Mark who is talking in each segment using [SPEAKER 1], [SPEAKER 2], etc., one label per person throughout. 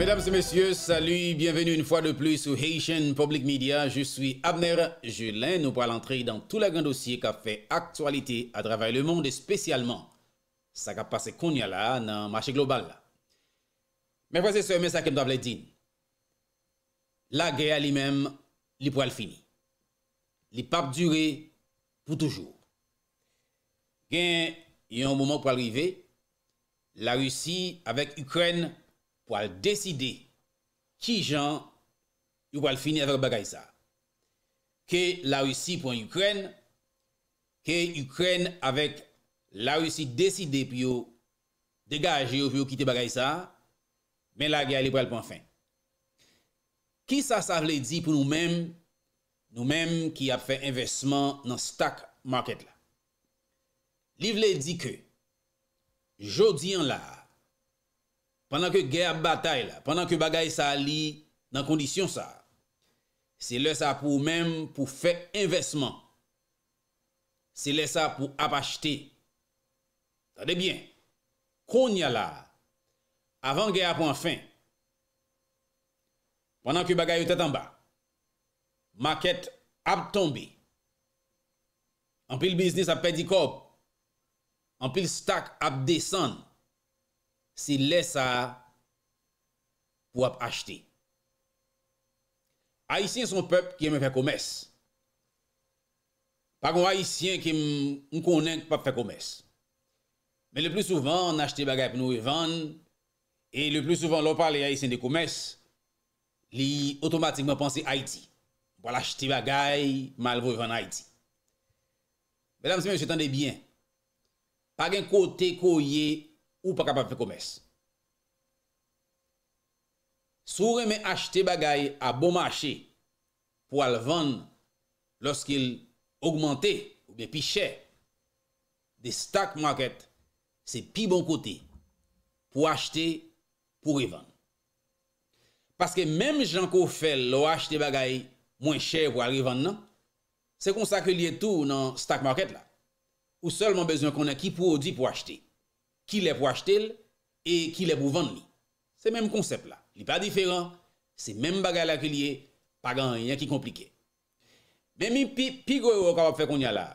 [SPEAKER 1] Mesdames et messieurs, salut, bienvenue une fois de plus sur Haitian Public Media. Je suis Abner Julin. Nous allons entrer dans tout le grand dossier qui a fait actualité à travers le monde et spécialement ça qui a passé qu'on y a là dans le marché global. Mais voici ce que je dire. La guerre lui-même, il pourra le finir. peut pas durer pour toujours. Il y a un moment pour arriver. La Russie avec Ukraine pou al deside ki jan yu pou al fini aval bagay sa. Ke la russi pou yu kren, ke yu kren aval la russi deside pi yo degaje yu pi yo kite bagay sa, men la gaya li pou al pou anfen. Ki sa sa vle di pou nou men, nou men ki ap fe investman nan stak market la. Li vle di ke, jodi an la, Pendan ke ge ap batay la. Pendan ke bagay sa li nan kondisyon sa. Se le sa pou mèm pou fè investman. Se le sa pou ap achete. Tade bien. Koun ya la. Avan ge ap an fin. Pendan ke bagay ou tèt an ba. Makèt ap tombe. An pil biznis ap pedikop. An pil stak ap desen. si lè sa pou ap achete. Haitien son pep ki mè fè koumès. Pag ou Haitien ki mè konen pou ap fè koumès. Mè le plus souvan n'achete bagay pou nou evan e le plus souvan lò par lè Haitien de koumès, li otomatikman panse Haiti. Bo l'achete bagay mal vou evan Haiti. Mè dam si mè, jè tande bien. Pag en kote kou ye a Ou pa kapap fè komès. Sou remè achete bagay a bon machè pou al vann lòs ki l'augmente ou be pi chè, de stak market se pi bon kote pou achete pou rivann. Paske menm janko fè lò achete bagay mwen chè pou al rivann nan, se kon sa ke liye tou nan stak market la. Ou solman bezwen konnen ki pwodi pou achete. ki le pou achete l, e ki le pou vande li. Se menm konsep la. Li pa diferan, se menm bagay l akilye, pa gen yon ki komplike. Menmi pi goye ou akabap fe kon nye la,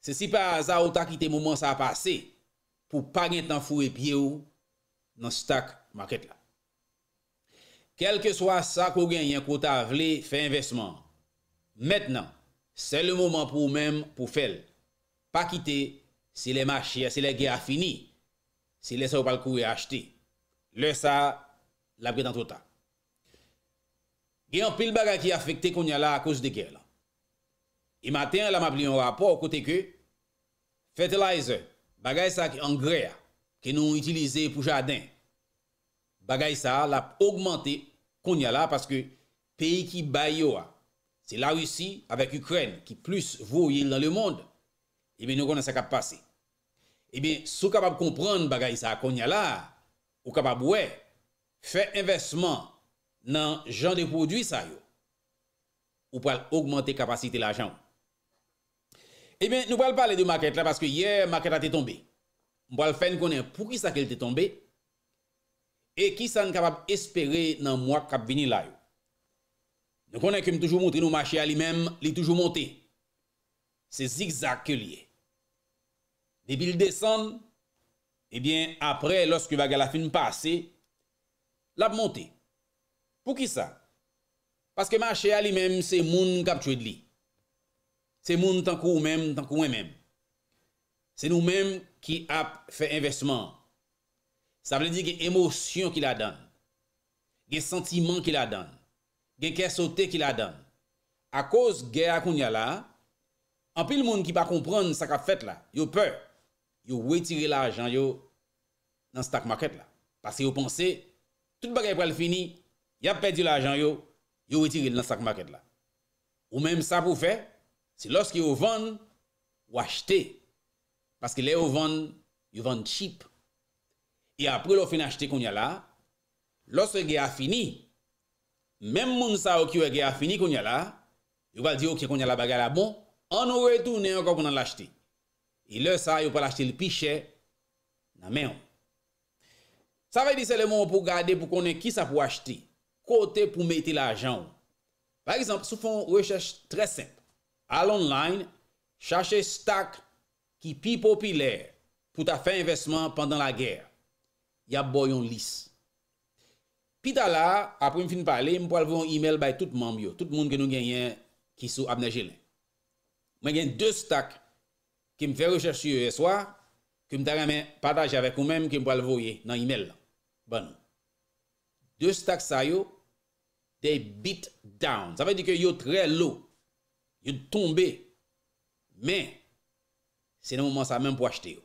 [SPEAKER 1] se si pa aza ou takite mouman sa apase, pou pa gen tanfou e pye ou, nan stak maket la. Kelke swa sa kou gen yon kota vle, fe investman. Mètnen, se le mouman pou mèm pou fel. Pa kite, se le machia, se le ge a fini, Si laisser ou pas le acheté. acheter. Le ça, la dans tout temps. Il y a un pile bagage qui est affecté qu'on y a là à cause de guerre. Et matin, là, m'a pris un rapport côté que fertilizer, bagage ça engrais que nous utilisons pour jardin. Bagage ça l'a augmenté qu'on y a là parce que pays qui baille ah, c'est la Russie avec Ukraine qui plus voyait dans le monde. Et bien nous connaissons ce qui a passé. E eh ben, sou kapab kompran bagay sa akonya la, ou kapab wè, fè investman nan jan de prodwi sa yo, ou pal augmente kapasite la jan. E eh ben, nou pal pale de maket la, paske yè, maket a te tombe. Mpal fèn konen pou ki sa ke te tombe, e ki san kapab espere nan mwak kap vini la yo. Nou konen kem toujou mwote nou machè a li menm, li toujou mwote. Se zigzak ke liye. Depil desen, ebyen apre loske va gaya la film pase, l ap monte. Pou ki sa? Paske ma che a li menm se moun kap chwe li. Se moun tankou menm, tankou mwen menm. Se nou menm ki ap fe investman. Sa vle di ge emosyon ki la dan. Ge sentiman ki la dan. Ge kesote ki la dan. A koz ge akoun ya la, anpil moun ki pa kompran sa kap fet la, yo pep. yo wetiri la ajan yo nan stak maket la. Pase yo ponse, tout bagay pral fini, ya pedi la ajan yo, yo wetiri nan stak maket la. Ou menm sa pou fe, si los ki yo von, yo achete. Pase ki le yo von, yo von chip. E apre lo fin achete koun ya la, los ege a fini, menm moun sa ok yo ege a fini koun ya la, yo bal di ok koun ya la bagay la bon, an ou etou ne yo kou nan lachete. E lè sa yo pal achte li pi chè, nan men yon. Sa vè di se lè moun pou gade pou konen ki sa pou achte, kote pou mette l'ajan. Par exemple, sou fon wèchech trè semp. Al online, chache stak ki pi popilè pou ta fè investman pandan la gèr. Ya boyon lis. Pi ta la, apri m fin palè, m pou alve yon email bay tout moun byo, tout moun gen nou genyen ki sou apne jè lè. Mwen genyèn de stak ki sou apne jè lè. ki m fè rechef su yo e swa, ki m tarè men pataj avè kou mèm ki m pou alvoye nan email la. Bon. De stak sa yo, de bit down. Sa fè di ke yo tre low. Yo tombe. Men, se nan mouman sa mèm pou achete yo.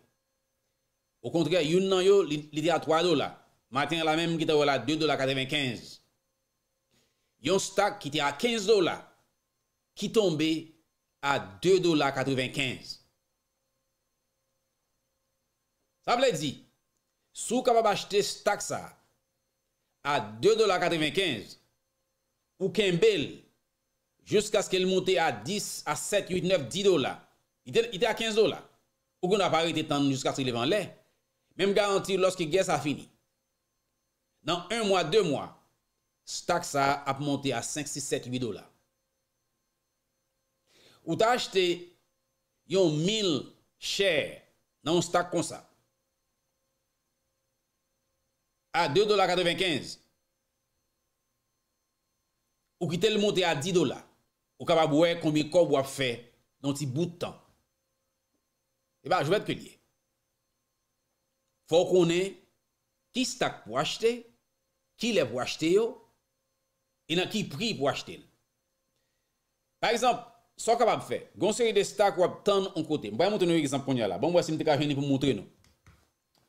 [SPEAKER 1] Ou kontre, yon nan yo, li di a 3 dola. Matin la mèm ki te wè la 2 dola 95. Yon stak ki ti a 15 dola, ki tombe a 2 dola 95. Pable di, sou kap ap achete stak sa a 2 dola 95 ou ken bel jiska skil monte a 10, a 7, 8, 9, 10 dola. Ite a 15 dola ou kon ap pare ite tan jiska skil levan le. Mem garanti loske gen sa fini. Nan 1 mwa, 2 mwa, stak sa ap monte a 5, 6, 7, 8 dola. Ou ta achete yon 1000 chè nan yon stak kon sa. a 2 dola 95, ou ki tel monte a 10 dola, ou kapab wè konbikob wap fè nan ti boutan. Eh e ba, jwèmèd ke liye. Fò konè, ki stak pou achete, ki lè pou achete yo, e nan ki pri pou achete. Par exemple, sou kapab fè, gon seri de stak wap tan an kote, mwen mwen tenyo wè gizan ponye la, mwen wè simte ka jeni pou mwotre nou.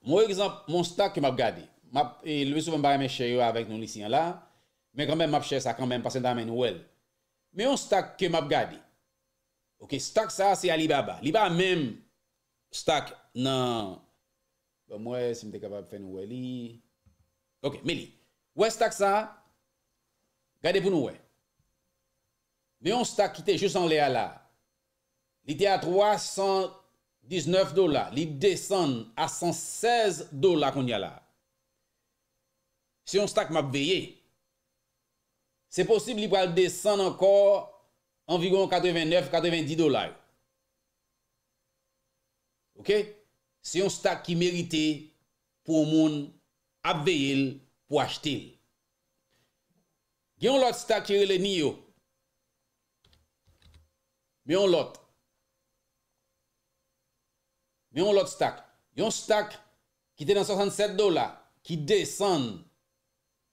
[SPEAKER 1] Mwen wè gizan, mwen stak ki mwap gade, mwen wè gizan, map, e lwè sou pou mbare mè chè yo avèk nou lisiyan la, mè kambè map chè sa kambè, pasènda mè nou wèl. Mè yon stak ke map gadi. Ok, stak sa, si a li ba ba. Li ba mèm stak nan, bon mwè, si mte kapab fè nou wè li. Ok, mè li. Wè stak sa, gadi pou nou wè. Mè yon stak ki te, jous an lè a la. Li te a 319 dola. Li de san a 116 dola kon yal la. si yon stak m apveyye, se posib li pou al desan ankor anvigou an 89, 90 dolar. Ok? Se yon stak ki merite pou moun apveyye l pou achete. Gyon lot stak ki rele ni yo. Gyon lot. Gyon lot stak. Gyon stak ki te nan 67 dolar ki desan an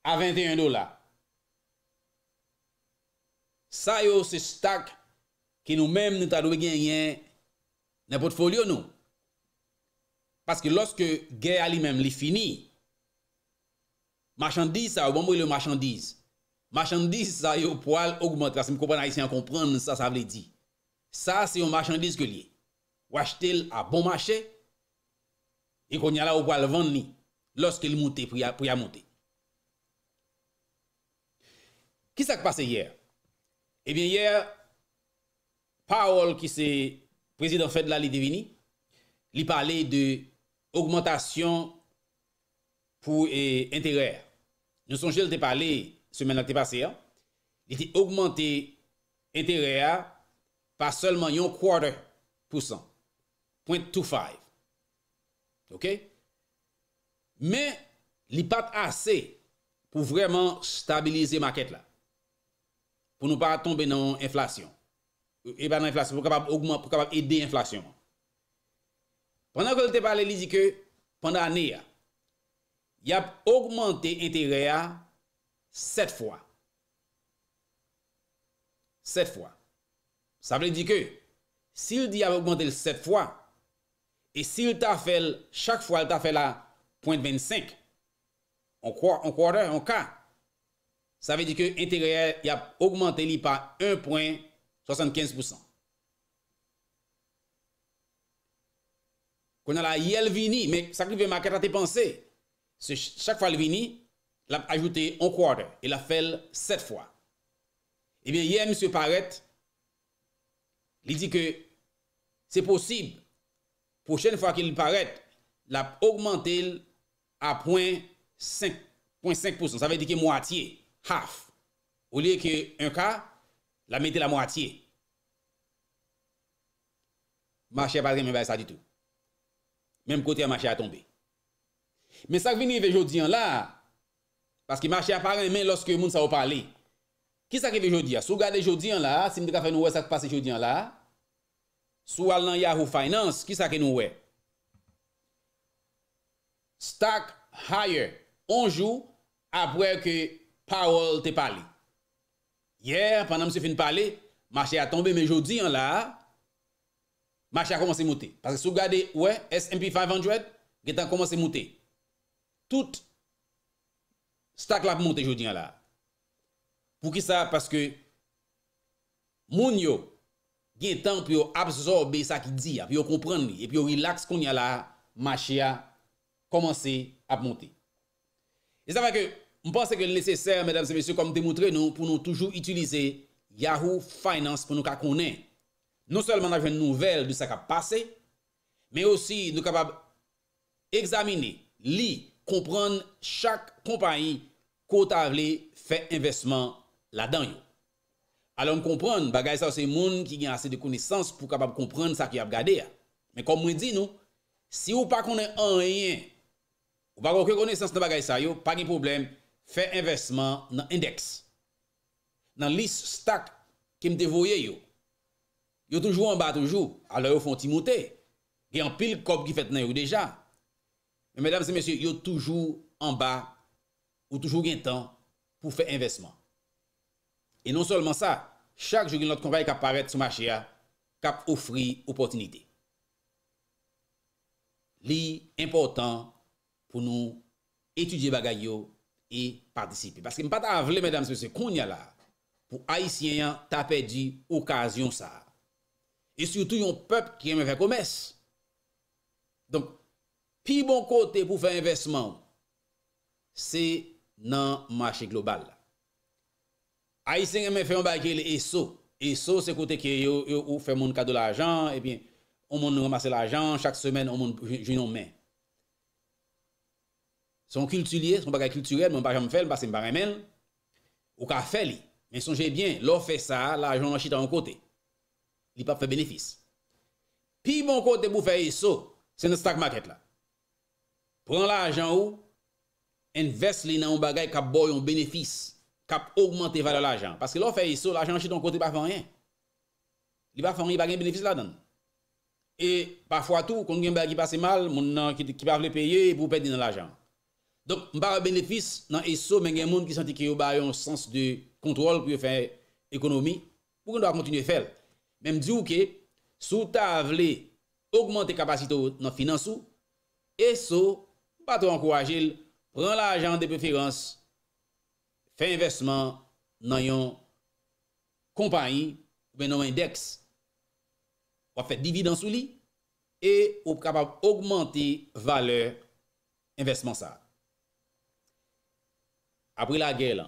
[SPEAKER 1] A 21 dola. Sa yo se stak ki nou menm nou ta dobe genyen nan potfolio nou. Paske loske ge a li menm li fini, machandise sa, ou bon moun li yo machandise. Machandise sa yo pou al augmote. Kas mi kopan a isi an kompran nan sa sa vle di. Sa se yo machandise ke li. Ou achete l a bon machè e kon nye la ou pou al vande li loske li mouté pou ya mouté. Ki sa k pasè yè? Ebyen eh yè, Powell ki se prezident fèd la Lidevini, li pale de augmentation pou e, intèrè. Nou son jèl te pale, semen la te pase yè, li te augmente intèrè pa solman yon quarter pousan, point two five. Ok? Men, li pat asè pou vreman stabilize ma kèt la. pou nou pa tombe nan enflasyon. E ban nan enflasyon, pou kapap ede enflasyon. Pendan kon te pale li di ke, pandan ane ya, ya pou augmente ente rea set fwa. Set fwa. Sa vle di ke, si yu di ya pou augmente le set fwa, e si yu ta fel, chak fwa yu ta fel la point 25, an kwa re, an kwa re, ça veut dire que l'intérêt a augmenté par 1,75%. On a la Yelvini, mais ça qui fait ma à chaque fois le vini, l'a ajouté un quarter et l'a fait 7 fois. Et eh bien, hier, M. Paret, il dit que c'est possible, la prochaine fois qu'il paraît, l'a augmenté à 0.5%. Ça veut dire que moitié. half. Ou liye ki un ka, la mette la moatiye. Machè patre men bay sa di tou. Mem kote a machè a tombe. Men sa k vini ve jodi an la, paski machè aparen men loske moun sa wopale. Ki sa ke ve jodi an? Sou gade jodi an la, si m deka fè nou wè sa k pase jodi an la, sou al nan Yahoo Finance, ki sa ke nou wè? Stack higher. On jou apre ke Powell te pali. Yer, pandan mse fin pali, machè a tombe, men jodi an la, machè a komanse mouti. Paske sou gade, wè, S&P 500, gen tan komanse mouti. Tout, stak la p mouti jodi an la. Pou ki sa, paske, moun yo, gen tan p yo absorbe sa ki di ya, p yo kompran li, e p yo relax kon ya la, machè a komanse ap mouti. E sa fè ke, Mwen pense ke lese ser, mèdames et mèsyou, kom demoutre nou pou nou toujou itulize Yahoo Finance pou nou ka konen. Non sol manajwen nouvel di sa ka pase, mè osi nou kapab examine, li, kompran chak kompany kotavle, fe investman la dan yo. Alè mwen kompran, bagay sa ou se moun ki gen ase de kounesans pou kapab kompran sa ki ap gade ya. Mè kom mwen di nou, si ou pa konen an reyen, ou pa konen kounesans nan bagay sa yo, pa gen probleme, Fè investman nan indeks. Nan lis stak kem devoye yo. Yo toujou an ba toujou. A lè yo fon ti moutè. Gè an pil kop ki fèt nan yo deja. Men, mèdames et mèsyè, yo toujou an ba ou toujou gen tan pou fè investman. E non solman sa, chak jougi not konpèy kap paret sou machè ya kap ofri opotinite. Li important pou nou etudye bagay yo E partisipe. Paske m pat avle, mèdame, se konya la, pou Aisyen tapè di okasyon sa. E soutou yon pep ki yon mèfè komès. Don, pi bon kote pou fè investman, se nan mwache global. Aisyen yon mèfè yon bagye le ESO. ESO se kote ki yo ou fè moun kado la jan, e bin, ou moun mwase la jan, chak semen ou moun jounon mè. Son kultulier, son bagay kulturel, mwen pa jam fèl, basen mwen pa remen. Ou ka fè li. Men sonje bien, lò fè sa, l'ajon an chit an kote. Li pap fè benefis. Pi mwen bon kote pou fè yi so, se nè stak maket la. Pran l'ajan ou, enves li nan ou bagay kap boyon benefis, kap augmente valo l'ajan. Paske lò fè yi so, l'ajan an chit an kote pa fè an yin. Li pa fè an yin bagay benefis la dan. E, pa fwa tou, kon gen bagi pase mal, mwen nan ki pa vle peye, pou pè din l'ajan. Donk mba re benefic nan eso men gen moun ki santi ki yo ba yon sens de kontrol pou yo fè ekonomi pou kon do a kontinu fèl. Men mdi ou ke sou ta vle augmente kapasito nan finansou, eso mba te ankorajil pran la ajan de preferans fè investman nan yon kompany pou men nou index wap fè dividansou li e wap kapap augmente valeur investmansal. Apri la gè la,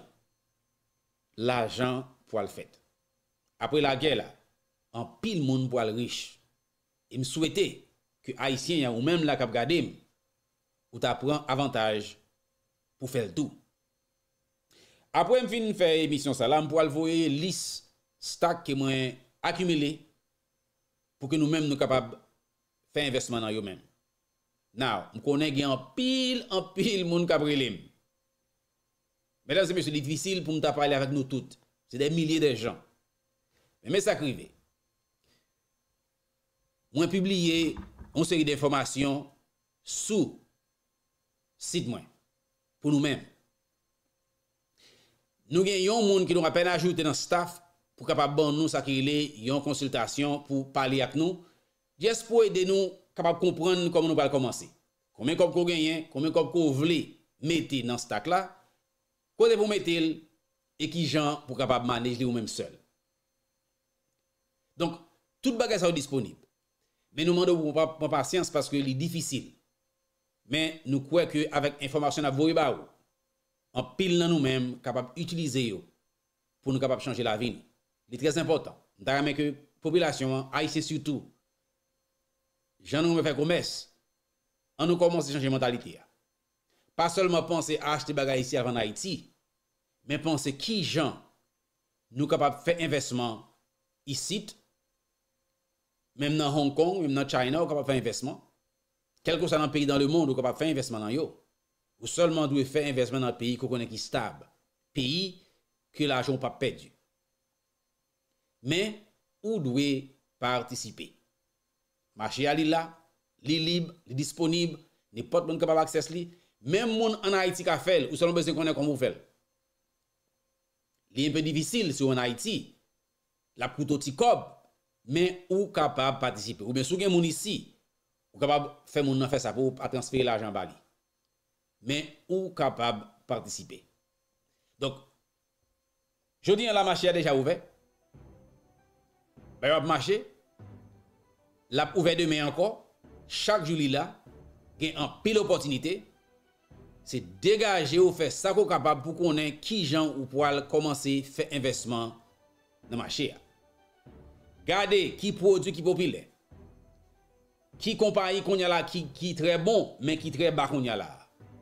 [SPEAKER 1] l'ajan pou al fèt. Apri la gè la, an pil moun pou al rish. E m souwete ki Aisyen ya ou mèm la kap gade m, ou ta pran avantaj pou fè l'dou. Apri m fin fè emisyon sa la, m pou al vowe liss stak ke mwen akumile, pou ke nou mèm nou kapab fè investman nan yo mèm. Nou, m konen gen an pil, an pil moun kap rilem. Mè nan se mè se dit visil pou mè ta pale avèk nou tout. Se de milyè de jan. Mè mè sa krive. Mwen publie mwen seri de informasyon sou sit mwen. Pou nou mèm. Nou gen yon moun ki nou rapen ajoute nan staff pou kapap ban nou sa krive yon konsultasyon pou pale ak nou. Dye se pou ede nou kapap komprenn koman nou bal komanse. Koman komp ko genyen, koman komp ko vle meti nan staff la, Kote pou metel ekijan pou kapap manej li ou menm sel. Donk, tout bagay sa ou disponib. Men nou mandou pou mwen pasyans paske li difisil. Men nou kwe ke avèk informasyon avou e ba ou. An pil nan nou menm kapap utilize yo. Pou nou kapap chanje la vin. Li tres important. Ndakame ke popilasyon an, Aïtse soutou. Jan nou mwen fè komès. An nou komons de chanje mentalite ya. Pas sol mwen ponse achte bagay si avan Aïtse si. Men pense ki jan nou kapap fè investman isit, menm nan Hong Kong, menm nan China, ou kapap fè investman, kel kon sa nan peyi dan le moun, ou kapap fè investman nan yo, ou solman dwe fè investman nan peyi kou konen ki stab, peyi ke la ajon pa pedi. Men, ou dwe partisipe? Machi ya li la, li lib, li disponib, ni pot bon kapap akses li, menm moun an a eti ka fel, ou solman bezè konen konen kon vo fel. Liye mpe divisil sou an Haiti, la pou touti kob, men ou kapab patisipe. Ou men sou gen moun isi, ou kapab fè moun nan fè sa pou a transfere l'ajan bali. Men ou kapab patisipe. Donk, jodi an la machè ya deja ouve. Bayo ap machè, la pou ouve demen anko, chak juli la gen an pil opotinite. Se degaje ou fe sakou kapab pou konen ki jan ou po al komanse fe investman nan ma che a. Gade, ki produ ki popile. Ki kompa yi kon yala ki tre bon men ki tre bak kon yala.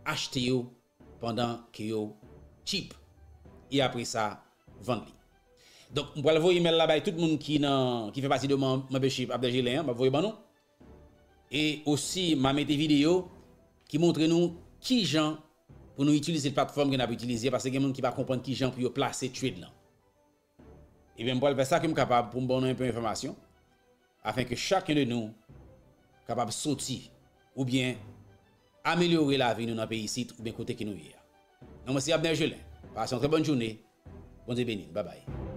[SPEAKER 1] Ache te yo pandan ki yo cheap. Y apre sa, vande li. Donk, mbo al vo yi mel la bay tout moun ki nan, ki fe pasi do man, mbeche ap deje le, mba vo yi ban nou. E osi, mame te video ki montre nou... ki jan pou nou itilize l patform gen ap itilize, pase gen moun ki va kompon ki jan pou yo plase tue dlan. E ben mwen fè sa ki m kapab pou m bon nou yon pe informasyon, afen ke chakin de nou kapab soti ou bien amelyore la vi nou nan pe yi sit ou bien kote ki nou yi ya. Nan mwen si Abner Jelin, fase yon tre bon jouni, bon zi benin, bye bye.